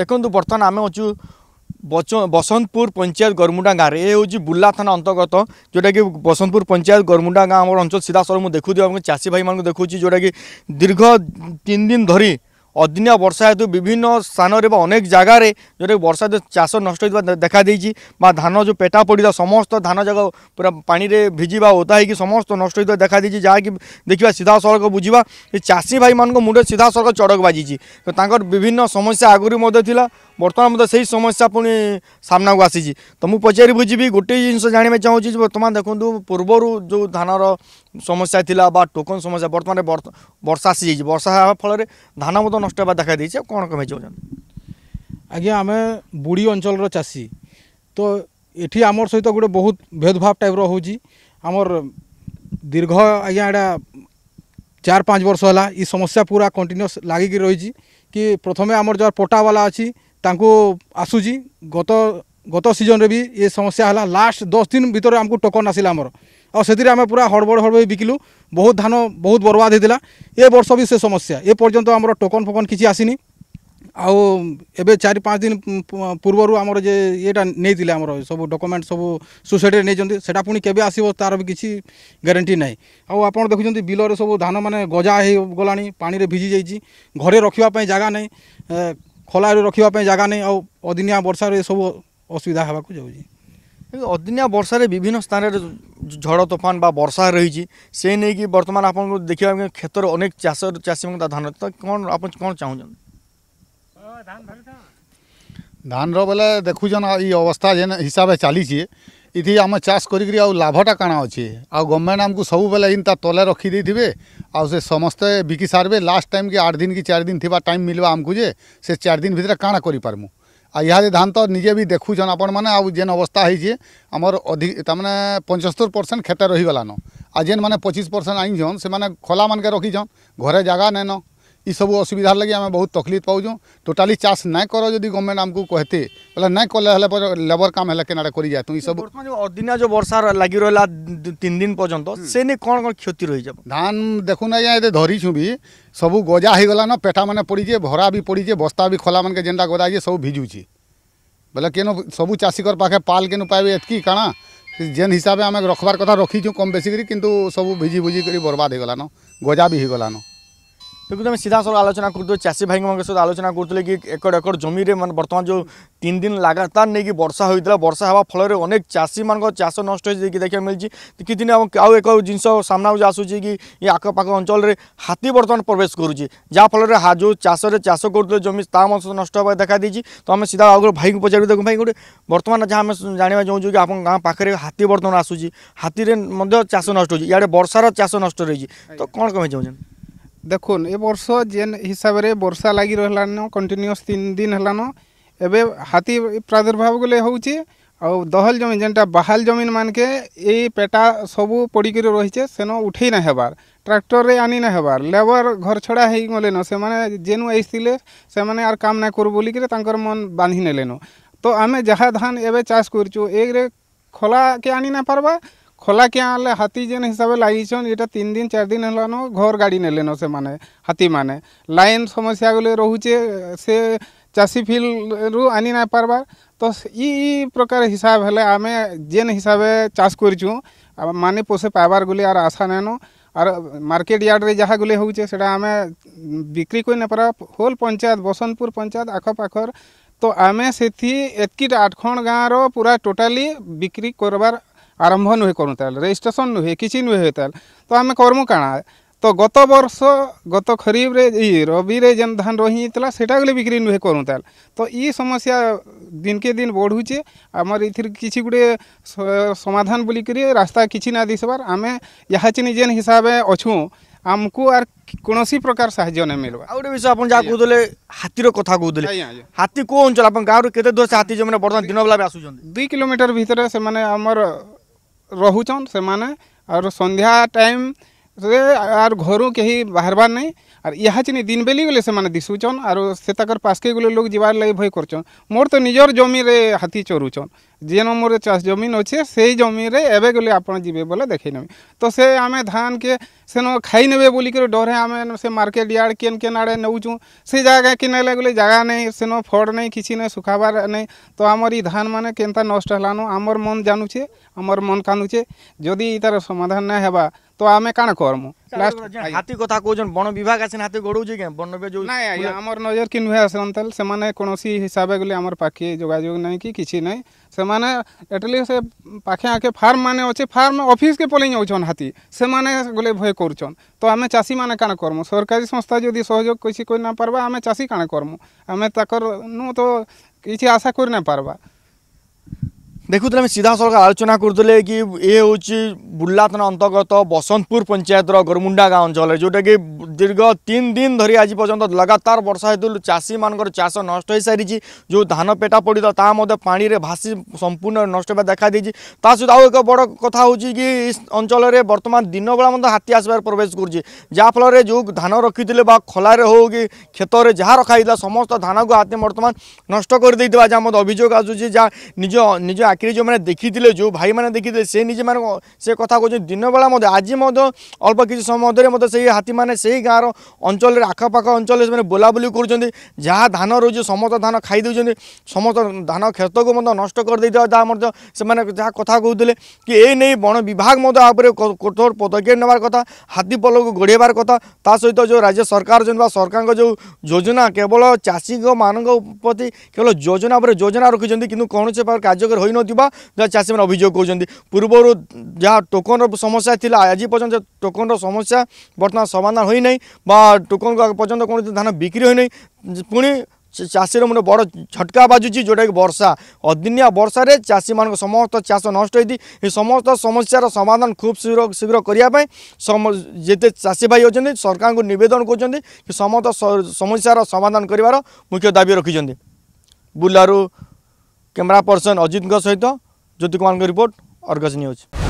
ଦେଖନ୍ତୁ ବର୍ତ୍ତମାନ ଆମେ ଅଛୁ ବଚ ବସନ୍ତପୁର ପଞ୍ଚାୟତ ଗରମୁଣ୍ଡା ଗାଁରେ ଏ ହେଉଛି ବୁର୍ଲା ଥାନା ଅନ୍ତର୍ଗତ ଯେଉଁଟାକି ବସନ୍ତପୁର ପଞ୍ଚାୟତ ଗରମୁଣ୍ଡା ଗାଁ ଆମର ଅଞ୍ଚଳ ସିଧାସଳଖ ମୁଁ ଦେଖୁଥିବା ଚାଷୀ ଭାଇମାନଙ୍କୁ ଦେଖୁଛି ଯେଉଁଟାକି ଦୀର୍ଘ ତିନି ଦିନ ଧରି ଅଦିନିଆ ବର୍ଷା ହେତୁ ବିଭିନ୍ନ ସ୍ଥାନରେ ବା ଅନେକ ଜାଗାରେ ଯେଉଁଟାକି ବର୍ଷା ହେତୁ ଚାଷ ନଷ୍ଟ ହୋଇଥିବା ଦେଖାଦେଇଛି ବା ଧାନ ଯେଉଁ ପେଟା ପଡ଼ିଲା ସମସ୍ତ ଧାନ ଯାକ ପୁରା ପାଣିରେ ଭିଜିବା ଓଦା ହୋଇକି ସମସ୍ତ ନଷ୍ଟ ହୋଇଥିବା ଦେଖାଦେଇଛି ଯାହାକି ଦେଖିବା ସିଧାସଳଖ ବୁଝିବା ଏ ଚାଷୀ ଭାଇମାନଙ୍କ ମୁଣ୍ଡରେ ସିଧାସଳଖ ଚଡ଼କ ବାଜିଛି ତ ତାଙ୍କର ବିଭିନ୍ନ ସମସ୍ୟା ଆଗରୁ ମଧ୍ୟ ଥିଲା ବର୍ତ୍ତମାନ ମଧ୍ୟ ସେହି ସମସ୍ୟା ପୁଣି ସାମ୍ନାକୁ ଆସିଛି ତ ମୁଁ ପଚାରି ବୁଝିବି ଗୋଟିଏ ଜିନିଷ ଜାଣିବାକୁ ଚାହୁଁଛି ବର୍ତ୍ତମାନ ଦେଖନ୍ତୁ ପୂର୍ବରୁ ଯେଉଁ ଧାନର ସମସ୍ୟା ଥିଲା ବା ଟୋକନ୍ ସମସ୍ୟା ବର୍ତ୍ତମାନ ବର୍ଷା ଆସିଯାଇଛି ବର୍ଷା ହେବା ଫଳରେ ଧାନ ମଧ୍ୟ নষ্ট ହେବା ଦେଖା ଦେଇଛି ଆଉ କ'ଣ କମେଇ ଚାହୁଁଛନ୍ତି ଆଜ୍ଞା ଆମେ ବୁଢ଼ୀ ଅଞ୍ଚଳର ଚାଷୀ ତ ଏଠି ଆମର ସହିତ ଗୋଟେ ବହୁତ ଭେଦଭାବ ଟାଇପ୍ର ହେଉଛି ଆମର ଦୀର୍ଘ ଆଜ୍ଞା ଏଇଟା ଚାର ପାଞ୍ଚ ବର୍ଷ ହେଲା ଏ ସମସ୍ୟା ପୁରା କଣ୍ଟିନ୍ୟୁଅସ୍ ଲାଗିକି ରହିଛି କି ପ୍ରଥମେ ଆମର ଯାହାର ପଟାବାଲା ଅଛି ତାଙ୍କୁ ଆସୁଛି ଗତ ଗତ ସିଜନ୍ରେ ବି ଏ ସମସ୍ୟା ହେଲା ଲାଷ୍ଟ ଦଶ ଦିନ ଭିତରେ ଆମକୁ ଟୋକନ୍ ଆସିଲା ଆମର ଆଉ ସେଥିରେ ଆମେ ପୁରା ହଡ଼ବଡ଼ ହଡ଼ବଡ଼ ବିକିଲୁ ବହୁତ ଧାନ ବହୁତ ବର୍ବାଦ ହୋଇଥିଲା ଏ ବର୍ଷ ବି ସେ ସମସ୍ୟା ଏ ପର୍ଯ୍ୟନ୍ତ ଆମର ଟୋକନ୍ ଫୋକନ୍ କିଛି ଆସିନି ଆଉ ଏବେ ଚାରି ପାଞ୍ଚ ଦିନ ପୂର୍ବରୁ ଆମର ଯେ ଇଏଟା ନେଇଥିଲେ ଆମର ସବୁ ଡକୁମେଣ୍ଟ ସବୁ ସୋସାଇଟିରେ ନେଇଛନ୍ତି ସେଟା ପୁଣି କେବେ ଆସିବ ତା'ର ବି କିଛି ଗ୍ୟାରେଣ୍ଟି ନାହିଁ ଆଉ ଆପଣ ଦେଖୁଛନ୍ତି ବିଲରେ ସବୁ ଧାନ ମାନେ ଗଜା ହେଇଗଲାଣି ପାଣିରେ ଭିଜି ଯାଇଛି ଘରେ ରଖିବା ପାଇଁ ଜାଗା ନାହିଁ ଖଲାରେ ରଖିବା ପାଇଁ ଜାଗା ନାହିଁ ଆଉ ଅଦିନିଆ ବର୍ଷାରେ ସବୁ ଅସୁବିଧା ହେବାକୁ ଯାଉଛି ଅଦିନିଆ ବର୍ଷାରେ ବିଭିନ୍ନ ସ୍ଥାନରେ ঝড় তোফান বা বর্ষা রয়েছে সে নিয়ে বর্তমান আপনার দেখা ক্ষেত্রে অনেক চাষ চাষী ধান তো কম আপনার কম চাহুন ধানর বেলে দেখুছেন এই অবস্থা যেন হিসাবে চালিছে ইতি আমি চাষ করি লাভটা কাণা অছে আভর্নমেন্ট আমি সবুলে ইন তার তলে রক্ষি দিয়ে সে সমস্তে বিকি সারবে লাস্ট টাইম কি আট দিন কি চার দিন থাকা টাইম মিলবা আমি যে সে চার দিন ভিতরে কাণা করে পারমু ଇହାଦେ ଧାନ ତ ନିଜେ ବି ଦେଖୁଛନ୍ ଆପଣମାନେ ଆଉ ଯେନ୍ ଅବସ୍ଥା ହେଇଛେ ଆମର ଅଧିକ ତାମାନେ ପଞ୍ଚସ୍ତରୀ ପରସେଣ୍ଟ କ୍ଷେତେ ରହିଗଲାନ ଆଉ ଯେନ୍ମାନେ ପଚିଶ ପରସେଣ୍ଟ ଆଣିଛନ୍ ସେମାନେ ଖୋଲାମାନକେ ରଖିଛନ୍ ଘରେ ଜାଗା ନାଇଁନ ଇସବୁ ଅସୁବିଧାର ଲାଗି ଆମେ ବହୁତ ତକଲିଫ ପାଉଛୁ ଟୋଟାଲି ଚାଷ ନାଇଁ କର ଯଦି ଗଭର୍ଣ୍ଣମେଣ୍ଟ ଆମକୁ କହତେ ବୋଲେ ନାଇଁ କଲେ ହେଲେ ଲେବର କାମ ହେଲେ କେନାଡ଼େ କରିଯାଏତୁ ଇସବୁ ଅଦିନା ଯେଉଁ ବର୍ଷା ଲାଗି ରହିଲା ତିନି ଦିନ ପର୍ଯ୍ୟନ୍ତ ସେ ନେଇ କ'ଣ କ'ଣ କ୍ଷତି ରହିଯିବ ଧାନ ଦେଖୁନ ଆଜ୍ଞା ଏତେ ଧରିଛୁ ବି ସବୁ ଗଜା ହେଇଗଲାନ ପେଟାମାନେ ପଡ଼ିଛେ ଭରା ବି ପଡ଼ିଛେ ବସ୍ତା ବି ଖୋଲାମାନକେ ଯେନ୍ଟା ଗଦା ହେଇଛେ ସବୁ ଭିଜୁଛି ବୋଲେ କେନ ସବୁ ଚାଷୀଙ୍କର ପାଖେ ପାଲ୍ କେନ ପାଇବେ ଏତ୍କି କାଣା ଯେନ୍ ହିସାବେ ଆମେ ରଖବାର କଥା ରଖିଛୁ କମ୍ ବେଶୀ କରି କିନ୍ତୁ ସବୁ ଭିଜି ଭୁଜି କରି ବର୍ବାଦ ହେଇଗଲାନ ଗଜା ବି ହେଇଗଲାନ দেখুন আমি সিধা সব আলোচনা করতে চাষী ভাই মানুষ আলোচনা করতে কি একর একর জমি মানে বর্তমান যে তিন দিন লাগাতার নেই বর্ষা হয়েছিল বর্ষা হওয়া ফলে অনেক চাষী মান চাষ নষ্ট হয়েছে দেখা মিলছে কিছুদিন আউ এক জিনিস সামনাকু আসুচি কি এই আখপাখ অঞ্চলের হাতি বর্তমান প্রবেশ করুচি যা ফলরে যে চাষে চাষ করলে জমি তা মধ্যে নষ্ট হওয়া দেখা দিয়েছি তো আমি সিধা আগে ভাই পচারি দেখুন ভাই গোটে বর্তমান যা আমি জাঁয়া চাহু কি আপনার গাঁ পাখে হাতি বর্তমান আসুচি হাতিরে চাষ নষ্ট হয়েছে ইয়াড়ে বর্ষার চাষ নষ্ট রয়েছে তো কম কমে চাহুছেন দেখুন এ বর্ষ যেন হিসাবে বর্ষা লাগি রহলান কন্টিনিউস তিন দিন হলান এবে হাতি প্রাদুর্ভাব গলে হচ্ছে আউ দহল জমি যেটা বাহাল জমিন মানকে এই পেটা সবু পড়িকি রয়েছে সেন উঠেই না হেবার ট্রাক্টরে আনি না হেবার লেবর ঘর ছড়া হয়ে গলেন সেমানে যেনু আইসলে সেমানে আর কাম না করু বলিকি তাঁকর মন বাঁধি নেলেন তো আমি যাহা ধান এবে চাষ করছু এগরে খোলাকে আনি না পারবা খোলা কে আনলে হাতি যেন হিসাবে লাগিছন এটা তিন দিন চার দিন হলানো ঘর গাড়ি নেলেন সেমানে হাতি মানে লাইন সমস্যাগুলি রহুছে সে চাষী ফিল্ডরু আনি না পারবা তো ই প্রকার হিসাব হলে আমি যেন হিসাবে চাষ করছু মানে পোষে পাইবার গুলি আর আশা নেন আর মার্কেট ইয়ার্ডে যাহাগুলি হচ্ছে সেটা আমি বিক্রি করে না পারা হোল পঞ্চায়েত বসন্তপুর পঞ্চায়েত আখপাখর তো আমি সেটি এতকিটা আটখণ গাঁর পুরা টোটালি বিক্রি করবার आरंभ नुहे कर रेजिट्रेसन नुहे किसी नुहे हो तो आम करमु कण तो गत बर्ष गत खरीफ रे रवि रे जेन धान रही जाता से बिक्री नुहे कर तो ये समस्या दिन के दिन बढ़ुचे आम इसी गुटे समाधान कर रास्ता किसी ना दिशार आम यहाँ जेन हिसाब से अच्छू आमको आर कौन प्रकार साहय ना मिलवा आ गए विषय आप कहते हाथी कथ कहते हाथी कौन अंचल आप गाँव रूर से हाथी जो मैंने बर्तमान दिन बेला आस कोमीटर भितर से आमर रोचन से मैंने और संध्या टाइम रे आर घर के बाहर बार नहीं आर यहाँ दिन बेली गले से माने दिशुचन आर से पास के गले लोग जीवार लगे भय कर मोर तो निजर जमी हाथी चरुचन जे नंबर चाष जमीन अच्छे से जमीन में एवे गले आपे बोले देखे नमी तो से आम धान के सेन खाई ने कर डरे आम से मार्केट यार्ड के केन आड़े नौ से जगह कि ना गले जगह नहीं सेन फड़ नहीं किसी ना सुखाबार नहीं तो आम धान मैंने के नष्ट आमर मन जानुचे आमर मन कानुचे जदि यार समाधान ना होगा तो आम कण करमु लास्ट हाथी कथा कह बन विभाग आसे हाथी गड़ौजे क्या बन जो ना आम नजर कि नुहे आसन से कौन हिसाब गले आम पाखे जोाजोग नहीं कि नहीं माने एटलिस्ट से पाखे आखे फार्म माने अच्छे फार्म ऑफिस के पलि जाऊन हाथी से मैंने गले भय कर तो आम चाषी मैंने कण करमु सरकारी संस्था जदि सहयोग किसी कर पार्बा आम चाषी कण करमु आम तक नु तो किसी आशा कर पार्बा ଦେଖୁଥିଲେ ଆମେ ସିଧା ସଳଖ ଆଲୋଚନା କରୁଥିଲେ କି ଏ ହେଉଛି ବୁର୍ଲା ଥାନା ଅନ୍ତର୍ଗତ ବସନ୍ତପୁର ପଞ୍ଚାୟତର ଗୋରମୁଣ୍ଡା ଗାଁ ଅଞ୍ଚଳରେ ଯେଉଁଟାକି ଦୀର୍ଘ ତିନି ଦିନ ଧରି ଆଜି ପର୍ଯ୍ୟନ୍ତ ଲଗାତାର ବର୍ଷା ହେତୁ ଚାଷୀମାନଙ୍କର ଚାଷ ନଷ୍ଟ ହୋଇସାରିଛି ଯେଉଁ ଧାନ ପେଟା ପଡ଼ିଥିଲା ତାହା ମଧ୍ୟ ପାଣିରେ ଭାସି ସମ୍ପୂର୍ଣ୍ଣ ନଷ୍ଟ ହେବା ଦେଖାଦେଇଛି ତା ସହିତ ଆଉ ଏକ ବଡ଼ କଥା ହେଉଛି କି ଏ ଅଞ୍ଚଳରେ ବର୍ତ୍ତମାନ ଦିନବେଳା ମଧ୍ୟ ହାତୀ ଆସିବାରେ ପ୍ରବେଶ କରୁଛି ଯାହାଫଳରେ ଯେଉଁ ଧାନ ରଖିଥିଲେ ବା ଖଲାରେ ହେଉ କି କ୍ଷେତରେ ଯାହା ରଖାଯାଇଥିଲା ସମସ୍ତ ଧାନକୁ ହାତୀ ବର୍ତ୍ତମାନ ନଷ୍ଟ କରିଦେଇଥିବା ଯାହା ମଧ୍ୟ ଅଭିଯୋଗ ଆସୁଛି ଯାହା ନିଜ ନିଜ ଆଖିରେ ଯେଉଁମାନେ ଦେଖିଥିଲେ ଯେଉଁ ଭାଇମାନେ ଦେଖିଥିଲେ ସେ ନିଜେମାନେ ସେ କଥା କହୁଛନ୍ତି ଦିନବେଳା ମଧ୍ୟ ଆଜି ମଧ୍ୟ ଅଳ୍ପ କିଛି ସମୟ ମଧ୍ୟରେ ମଧ୍ୟ ସେହି ହାତୀମାନେ ସେହି ଗାଁର ଅଞ୍ଚଳରେ ଆଖପାଖ ଅଞ୍ଚଳରେ ସେମାନେ ବୋଲାବୁଲି କରୁଛନ୍ତି ଯାହା ଧାନ ରହୁଛି ସମସ୍ତ ଧାନ ଖାଇ ଦେଉଛନ୍ତି ସମସ୍ତ ଧାନ କ୍ଷେତକୁ ମଧ୍ୟ ନଷ୍ଟ କରିଦେଇଥିବା ତାହା ମଧ୍ୟ ସେମାନେ ଯାହା କଥା କହୁଥିଲେ କି ଏ ନେଇ ବଣ ବିଭାଗ ମଧ୍ୟ ଏହା ଉପରେ କଠୋର ପଦକ୍ଷେପ ନେବାର କଥା ହାତୀ ପଲକୁ ଗୋଡ଼େଇବାର କଥା ତା ସହିତ ଯେଉଁ ରାଜ୍ୟ ସରକାର ଅଛନ୍ତି ବା ସରକାରଙ୍କ ଯେଉଁ ଯୋଜନା କେବଳ ଚାଷୀମାନଙ୍କ ପ୍ରତି କେବଳ ଯୋଜନା ଉପରେ ଯୋଜନା ରଖିଛନ୍ତି କିନ୍ତୁ କୌଣସି ପ୍ରକାର କାର୍ଯ୍ୟକାରୀ ହୋଇନଥିଲା चाहिँ अभियोग गर्छन् पूर्वहरू जहाँ टोकन र समस्या आज पर्ने टोकन र समस्या बा टोकन को पर्ने किन धान बिक्री पुणी पिसी र म झटका जोटा जोडि बर्षा अदिन वर्षा चासी म समस्त चास नष्टि समस्त समस्या समाधान खूब शीघ्र शीघ्र शीघ्रै जस्तो चासी भाइ अनि सरकारको नेदन गर्छ समस्त समस्या समाधान र मुख्य दाबी र बुलारू क्यमेरा पर्सन अजित सहित ज्योति कुमारको रिपोर्ट अर्गज न्यूज